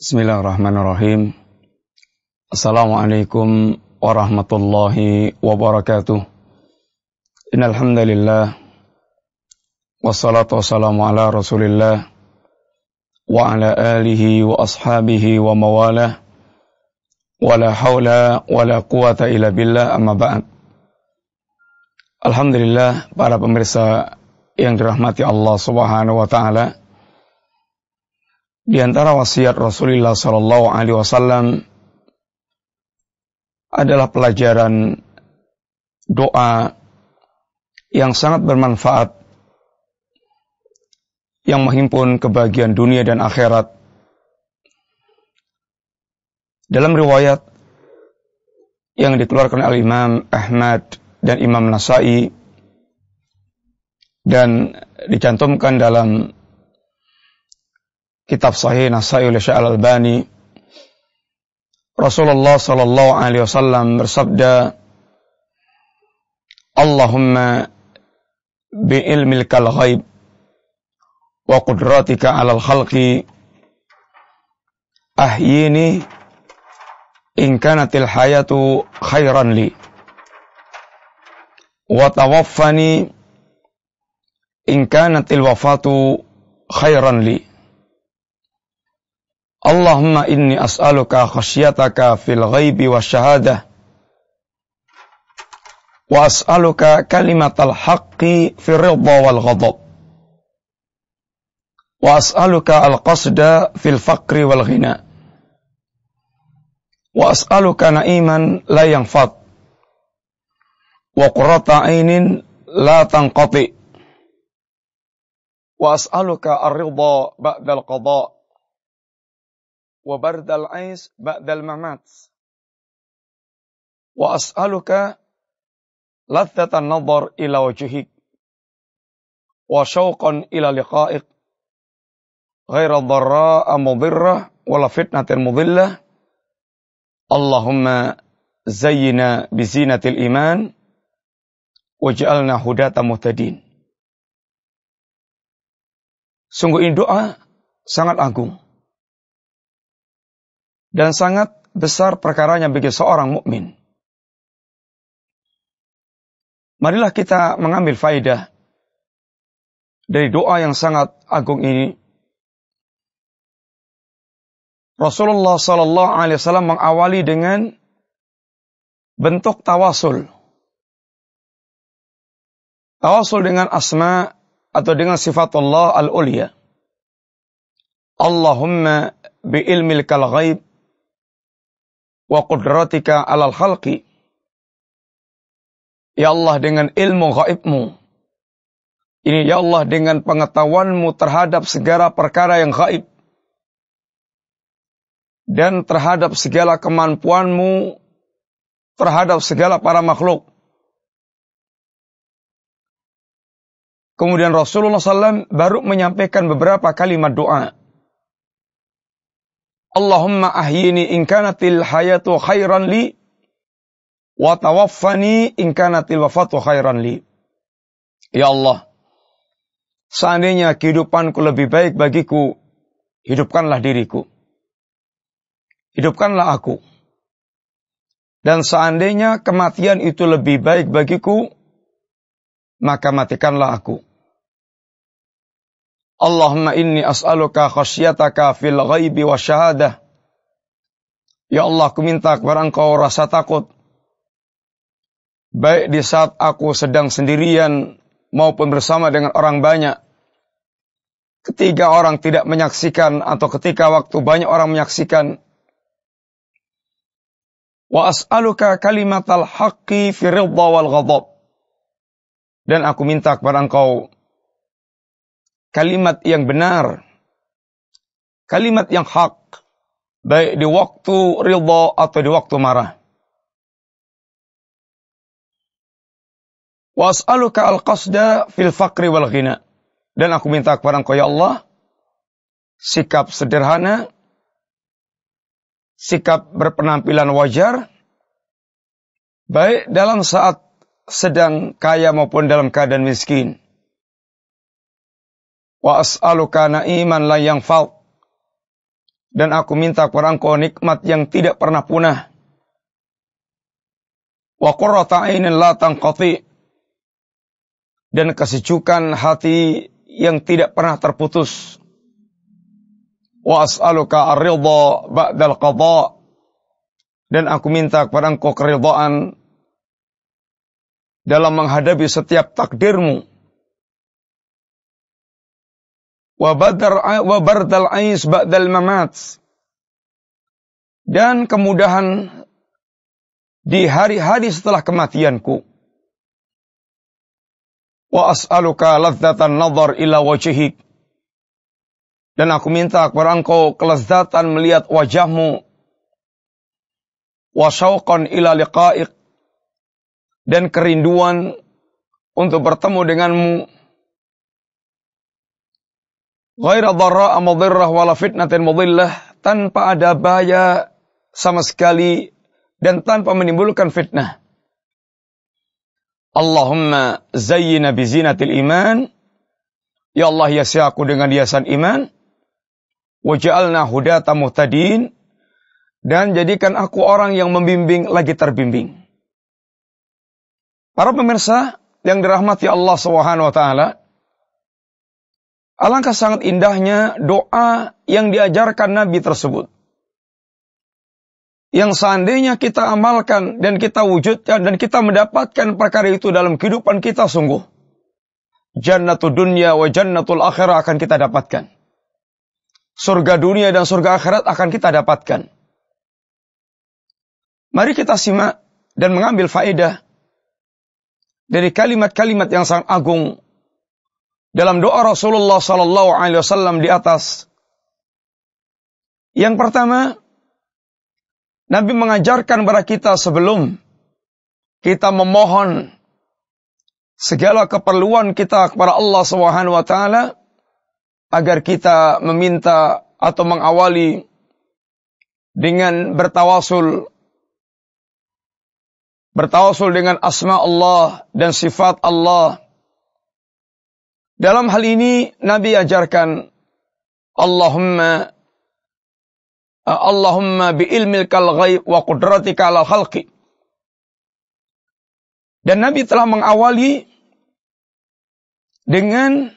Bismillahirrahmanirrahim. Assalamualaikum warahmatullahi wabarakatuh. Innalhamdalillah. Wassalatu wassalamu ala rasulillah. Wa ala alihi wa ashabihi wa mawalah. Wa la hawla wa la quwata illa billah amma ba'd. Alhamdulillah para pemirsa yang dirahmati Allah subhanahu wa ta'ala. Di antara wasiat Rasulullah Sallallahu Alaihi Wasallam adalah pelajaran doa yang sangat bermanfaat yang menghimpun kebahagiaan dunia dan akhirat. Dalam riwayat yang dikeluarkan oleh Imam Ahmad dan Imam Nasai dan dicantumkan dalam kitab sahih Nasai oleh Syekh Al-Albani Rasulullah sallallahu alaihi wasallam bersabda Allahumma bi ilmil kal ghaib wa qudratika 'ala al khalqi ahyini in kanatil hayatu khairan li wa tawaffani in kanatil wafatu khairan li اللهم إني أسألك خشيتك في الغيب والشهادة وأسألك كلمة الحق في الرضا والغضب وأسألك القصد في الفقر والغنى وأسألك نعيما لا ينفط وقرة عين لا تنقطع وأسألك الرضا بعد القضاء wa bardal ais ba'dal mamat. Wa as'aluka ladzatan nadhar ila wajhik wa syauqan ila liqa'ik ghaira dharra'a mudhirrah wala fitnatin mudhillah Allahumma zayyina bizinatil iman hudata muhtadin Sungguh ini doa sangat agung dan sangat besar perkaranya bagi seorang mukmin. Marilah kita mengambil faidah dari doa yang sangat agung ini. Rasulullah Sallallahu Alaihi Wasallam mengawali dengan bentuk tawasul. Tawasul dengan asma atau dengan sifat Allah al uliya Allahumma bi ilmil kal ghaib wa qudratika alal khalqi. Ya Allah dengan ilmu gaibmu. Ini ya Allah dengan pengetahuanmu terhadap segala perkara yang gaib. Dan terhadap segala kemampuanmu terhadap segala para makhluk. Kemudian Rasulullah SAW baru menyampaikan beberapa kalimat doa. Allahumma ahyini in kanatil hayatu khairan li wa tawaffani in kanatil wafatu khairan li. Ya Allah, seandainya kehidupanku lebih baik bagiku, hidupkanlah diriku. Hidupkanlah aku. Dan seandainya kematian itu lebih baik bagiku, maka matikanlah aku. Allahumma inni as'aluka khasyataka fil ghaibi wa syahadah. Ya Allah, aku minta kepada engkau rasa takut. Baik di saat aku sedang sendirian maupun bersama dengan orang banyak. Ketika orang tidak menyaksikan atau ketika waktu banyak orang menyaksikan. Wa as'aluka kalimatal haqqi fi wal ghadab. Dan aku minta kepada engkau kalimat yang benar, kalimat yang hak, baik di waktu ridha atau di waktu marah. Was'aluka al-qasda fil faqri wal ghina. Dan aku minta kepada engkau ya Allah, sikap sederhana, sikap berpenampilan wajar, baik dalam saat sedang kaya maupun dalam keadaan miskin. Wa as'aluka na'iman la yang fal. Dan aku minta kepada engkau nikmat yang tidak pernah punah. Wa qurrata ainin la tanqati. Dan kesejukan hati yang tidak pernah terputus. Wa as'aluka ar-ridha ba'dal qadha. Dan aku minta kepada engkau keridhaan dalam menghadapi setiap takdirmu Wabardal badar wa ais ba'dal mamat dan kemudahan di hari-hari setelah kematianku wa as'aluka ladzatan nadhar ila wajhik dan aku minta kepada engkau kelezatan melihat wajahmu wa syauqan ila liqa'ik dan kerinduan untuk bertemu denganmu Ghaira dharra mudirrah wala fitnatin mudillah. Tanpa ada bahaya sama sekali dan tanpa menimbulkan fitnah. Allahumma zayyina zinatil iman. Ya Allah ya aku dengan hiasan iman. Waja'alna hudata muhtadin. Dan jadikan aku orang yang membimbing lagi terbimbing. Para pemirsa yang dirahmati Allah Subhanahu wa taala, Alangkah sangat indahnya doa yang diajarkan Nabi tersebut. Yang seandainya kita amalkan dan kita wujudkan dan kita mendapatkan perkara itu dalam kehidupan kita sungguh. Jannatul dunia wa jannatul akhirah akan kita dapatkan. Surga dunia dan surga akhirat akan kita dapatkan. Mari kita simak dan mengambil faedah dari kalimat-kalimat yang sangat agung dalam doa Rasulullah Sallallahu Alaihi Wasallam di atas. Yang pertama, Nabi mengajarkan kepada kita sebelum kita memohon segala keperluan kita kepada Allah Subhanahu wa taala agar kita meminta atau mengawali dengan bertawasul bertawasul dengan asma Allah dan sifat Allah dalam hal ini Nabi ajarkan Allahumma eh, Allahumma bi kal ghaib wa qudratika ala khalqi. Dan Nabi telah mengawali dengan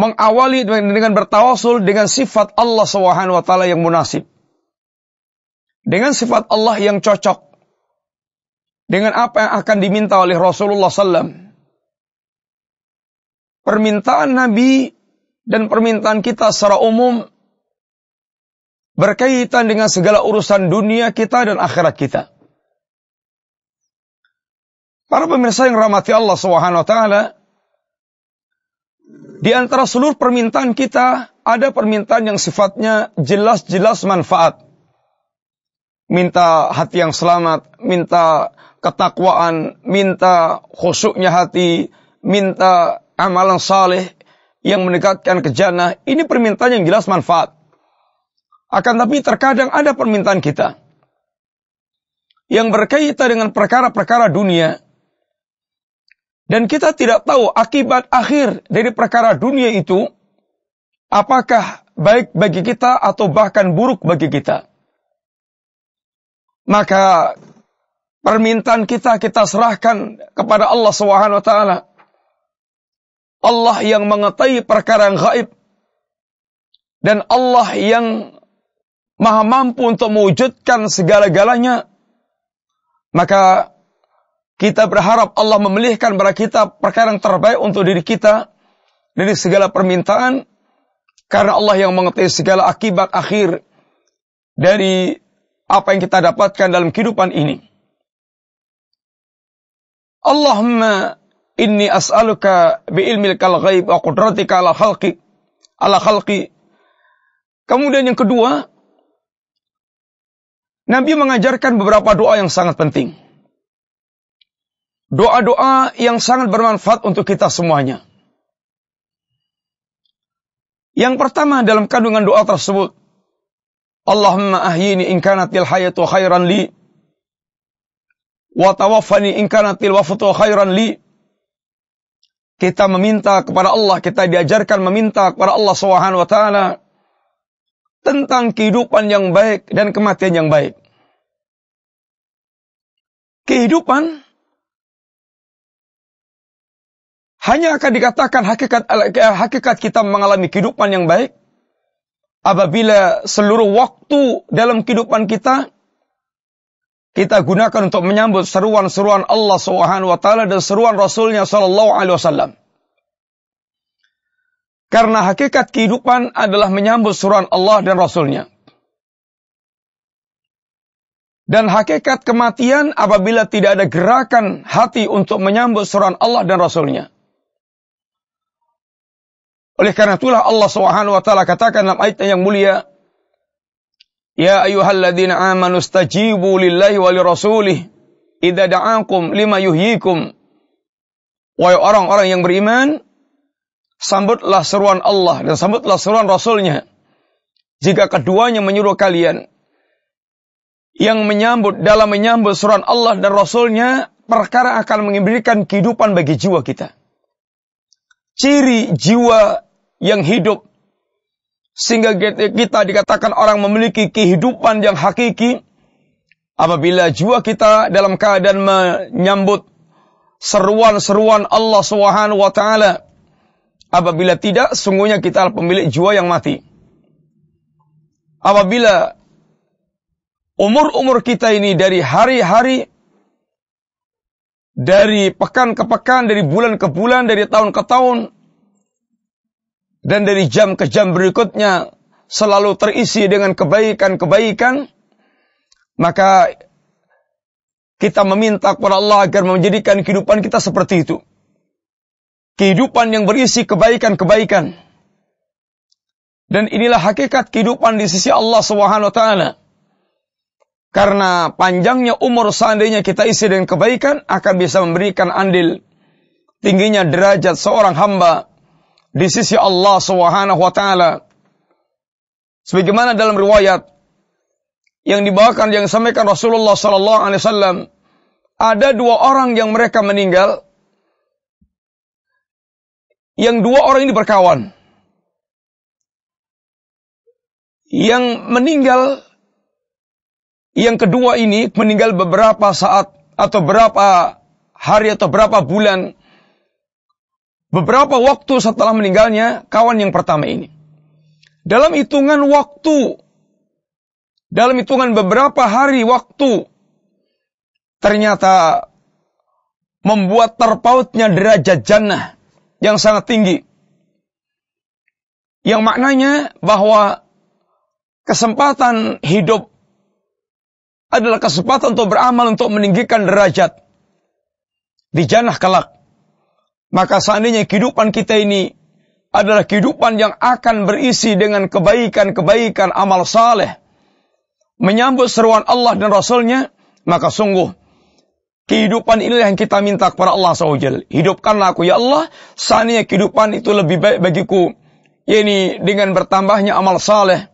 mengawali dengan bertawasul dengan sifat Allah Subhanahu wa taala yang munasib. Dengan sifat Allah yang cocok. Dengan apa yang akan diminta oleh Rasulullah sallallahu permintaan Nabi dan permintaan kita secara umum berkaitan dengan segala urusan dunia kita dan akhirat kita. Para pemirsa yang rahmati Allah Subhanahu wa taala, di antara seluruh permintaan kita ada permintaan yang sifatnya jelas-jelas manfaat. Minta hati yang selamat, minta ketakwaan, minta khusyuknya hati, minta amalan saleh yang mendekatkan ke jannah, ini permintaan yang jelas manfaat. Akan tapi terkadang ada permintaan kita yang berkaitan dengan perkara-perkara dunia dan kita tidak tahu akibat akhir dari perkara dunia itu apakah baik bagi kita atau bahkan buruk bagi kita. Maka permintaan kita kita serahkan kepada Allah Subhanahu wa taala Allah yang mengetahui perkara yang gaib dan Allah yang maha mampu untuk mewujudkan segala-galanya maka kita berharap Allah memilihkan kepada kita perkara yang terbaik untuk diri kita dari segala permintaan karena Allah yang mengetahui segala akibat akhir dari apa yang kita dapatkan dalam kehidupan ini. Allahumma Inni as'aluka bi ilmil kal ghaib wa qudratika ala khalqi ala khalqi. Kemudian yang kedua, Nabi mengajarkan beberapa doa yang sangat penting. Doa-doa yang sangat bermanfaat untuk kita semuanya. Yang pertama dalam kandungan doa tersebut, Allahumma ahyini in kanatil hayatu khairan li wa tawaffani in kanatil wafatu khairan li kita meminta kepada Allah, kita diajarkan meminta kepada Allah Subhanahu wa taala tentang kehidupan yang baik dan kematian yang baik. Kehidupan hanya akan dikatakan hakikat hakikat kita mengalami kehidupan yang baik apabila seluruh waktu dalam kehidupan kita kita gunakan untuk menyambut seruan-seruan Allah Subhanahu wa taala dan seruan Rasulnya sallallahu alaihi wasallam. Karena hakikat kehidupan adalah menyambut seruan Allah dan Rasulnya. Dan hakikat kematian apabila tidak ada gerakan hati untuk menyambut seruan Allah dan Rasulnya. Oleh karena itulah Allah Subhanahu wa taala katakan dalam ayat yang mulia, Ya ayyuhalladzina amanu stajibu lillahi wa lirasulih idza da'akum lima yuhyikum. Wahai orang-orang yang beriman, sambutlah seruan Allah dan sambutlah seruan Rasulnya. Jika keduanya menyuruh kalian, yang menyambut dalam menyambut seruan Allah dan Rasulnya perkara akan memberikan kehidupan bagi jiwa kita. Ciri jiwa yang hidup sehingga kita dikatakan orang memiliki kehidupan yang hakiki apabila jiwa kita dalam keadaan menyambut seruan-seruan Allah Subhanahu wa taala apabila tidak sungguhnya kita adalah pemilik jiwa yang mati apabila umur-umur kita ini dari hari-hari dari pekan ke pekan, dari bulan ke bulan, dari tahun ke tahun dan dari jam ke jam berikutnya selalu terisi dengan kebaikan-kebaikan, maka kita meminta kepada Allah agar menjadikan kehidupan kita seperti itu. Kehidupan yang berisi kebaikan-kebaikan. Dan inilah hakikat kehidupan di sisi Allah Subhanahu wa taala. Karena panjangnya umur seandainya kita isi dengan kebaikan akan bisa memberikan andil tingginya derajat seorang hamba di sisi Allah Subhanahu wa taala. Sebagaimana dalam riwayat yang dibawakan yang disampaikan Rasulullah sallallahu alaihi wasallam, ada dua orang yang mereka meninggal yang dua orang ini berkawan. Yang meninggal yang kedua ini meninggal beberapa saat atau berapa hari atau berapa bulan Beberapa waktu setelah meninggalnya kawan yang pertama ini. Dalam hitungan waktu, dalam hitungan beberapa hari waktu, ternyata membuat terpautnya derajat jannah yang sangat tinggi. Yang maknanya bahwa kesempatan hidup adalah kesempatan untuk beramal untuk meninggikan derajat di jannah kelak. Maka seandainya kehidupan kita ini adalah kehidupan yang akan berisi dengan kebaikan-kebaikan amal saleh, menyambut seruan Allah dan Rasulnya, maka sungguh kehidupan inilah yang kita minta kepada Allah SWT. Hidupkanlah aku ya Allah, seandainya kehidupan itu lebih baik bagiku, yakni dengan bertambahnya amal saleh.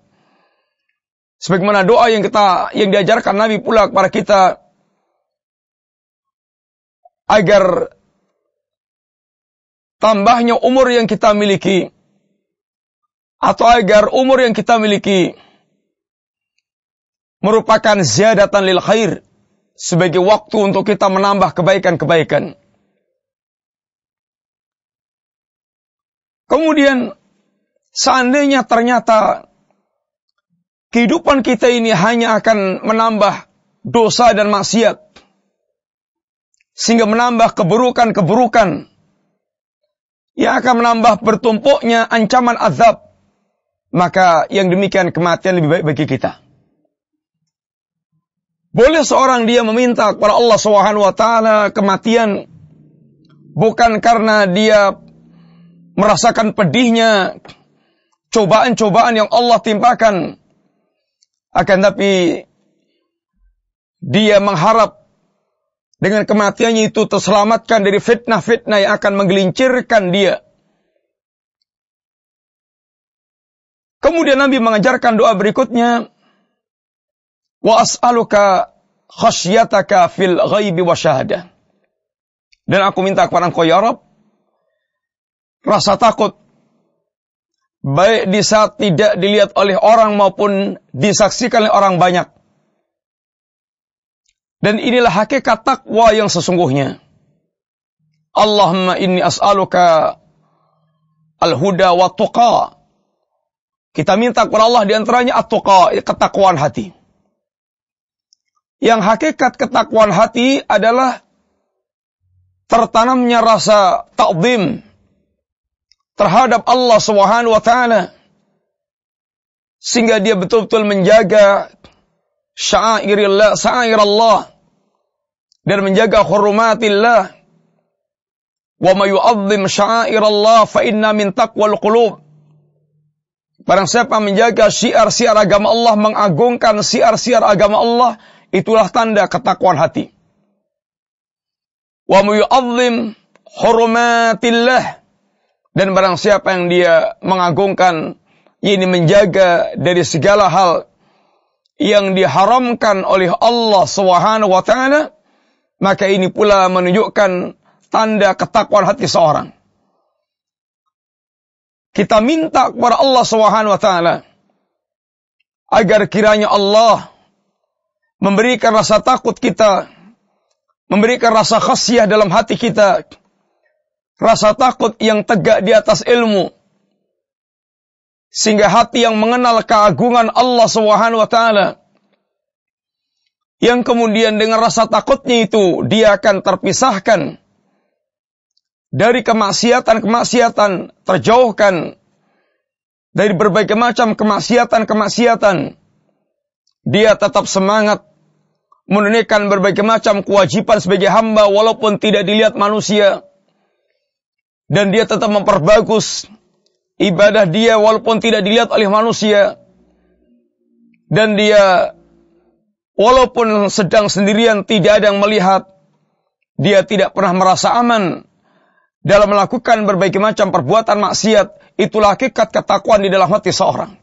Sebagaimana doa yang kita yang diajarkan Nabi pula kepada kita agar tambahnya umur yang kita miliki atau agar umur yang kita miliki merupakan ziyadatan lil khair sebagai waktu untuk kita menambah kebaikan-kebaikan. Kemudian seandainya ternyata kehidupan kita ini hanya akan menambah dosa dan maksiat sehingga menambah keburukan-keburukan yang akan menambah bertumpuknya ancaman azab, maka yang demikian kematian lebih baik bagi kita. Boleh seorang dia meminta kepada Allah Subhanahu wa taala kematian bukan karena dia merasakan pedihnya cobaan-cobaan yang Allah timpakan akan tapi dia mengharap dengan kematiannya itu terselamatkan dari fitnah-fitnah yang akan menggelincirkan dia. Kemudian Nabi mengajarkan doa berikutnya. Wa as'aluka khasyataka fil ghaibi wa syahada. Dan aku minta kepada engkau ya Rabb, rasa takut baik di saat tidak dilihat oleh orang maupun disaksikan oleh orang banyak. Dan inilah hakikat takwa yang sesungguhnya. Allahumma inni as'aluka al-huda wa tuqa. Kita minta kepada Allah diantaranya at-tuqa, ketakwaan hati. Yang hakikat ketakwaan hati adalah tertanamnya rasa ta'zim terhadap Allah Subhanahu wa taala sehingga dia betul-betul menjaga syairillah, syairallah dan menjaga hurumatillah wa mayu'adzim syairallah fa inna min taqwal qulub Barang siapa menjaga syiar-syiar agama Allah, mengagungkan syiar-syiar agama Allah, itulah tanda ketakwaan hati. Wa mayu'adzim hurumatillah. Dan barang siapa yang dia mengagungkan, ini menjaga dari segala hal yang diharamkan oleh Allah Subhanahu wa taala, maka ini pula menunjukkan tanda ketakwaan hati seorang. Kita minta kepada Allah Subhanahu wa taala agar kiranya Allah memberikan rasa takut kita, memberikan rasa khasyah dalam hati kita, rasa takut yang tegak di atas ilmu, sehingga hati yang mengenal keagungan Allah Subhanahu wa taala yang kemudian dengan rasa takutnya itu dia akan terpisahkan dari kemaksiatan-kemaksiatan, terjauhkan dari berbagai macam kemaksiatan-kemaksiatan. Dia tetap semangat menunaikan berbagai macam kewajiban sebagai hamba walaupun tidak dilihat manusia. Dan dia tetap memperbagus ibadah dia walaupun tidak dilihat oleh manusia dan dia walaupun sedang sendirian tidak ada yang melihat dia tidak pernah merasa aman dalam melakukan berbagai macam perbuatan maksiat itulah hakikat ketakuan di dalam hati seorang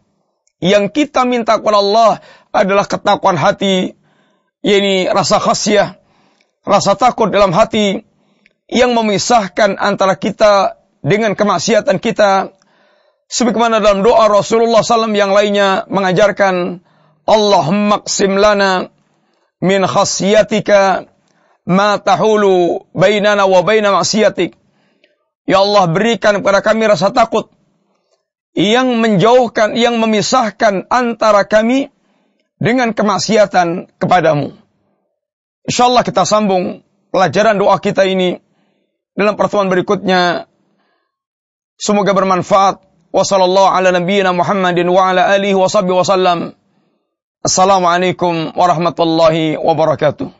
yang kita minta kepada Allah adalah ketakuan hati yakni rasa khasyah rasa takut dalam hati yang memisahkan antara kita dengan kemaksiatan kita Sebagaimana dalam doa Rasulullah SAW yang lainnya mengajarkan, Allahumma qsim lana min khasyatika ma tahulu bainana wa baina maksiatik. Ya Allah berikan kepada kami rasa takut yang menjauhkan, yang memisahkan antara kami dengan kemaksiatan kepadamu. Insya Allah kita sambung pelajaran doa kita ini dalam pertemuan berikutnya. Semoga bermanfaat Wassalamu'alaikum warahmatullahi wabarakatuh.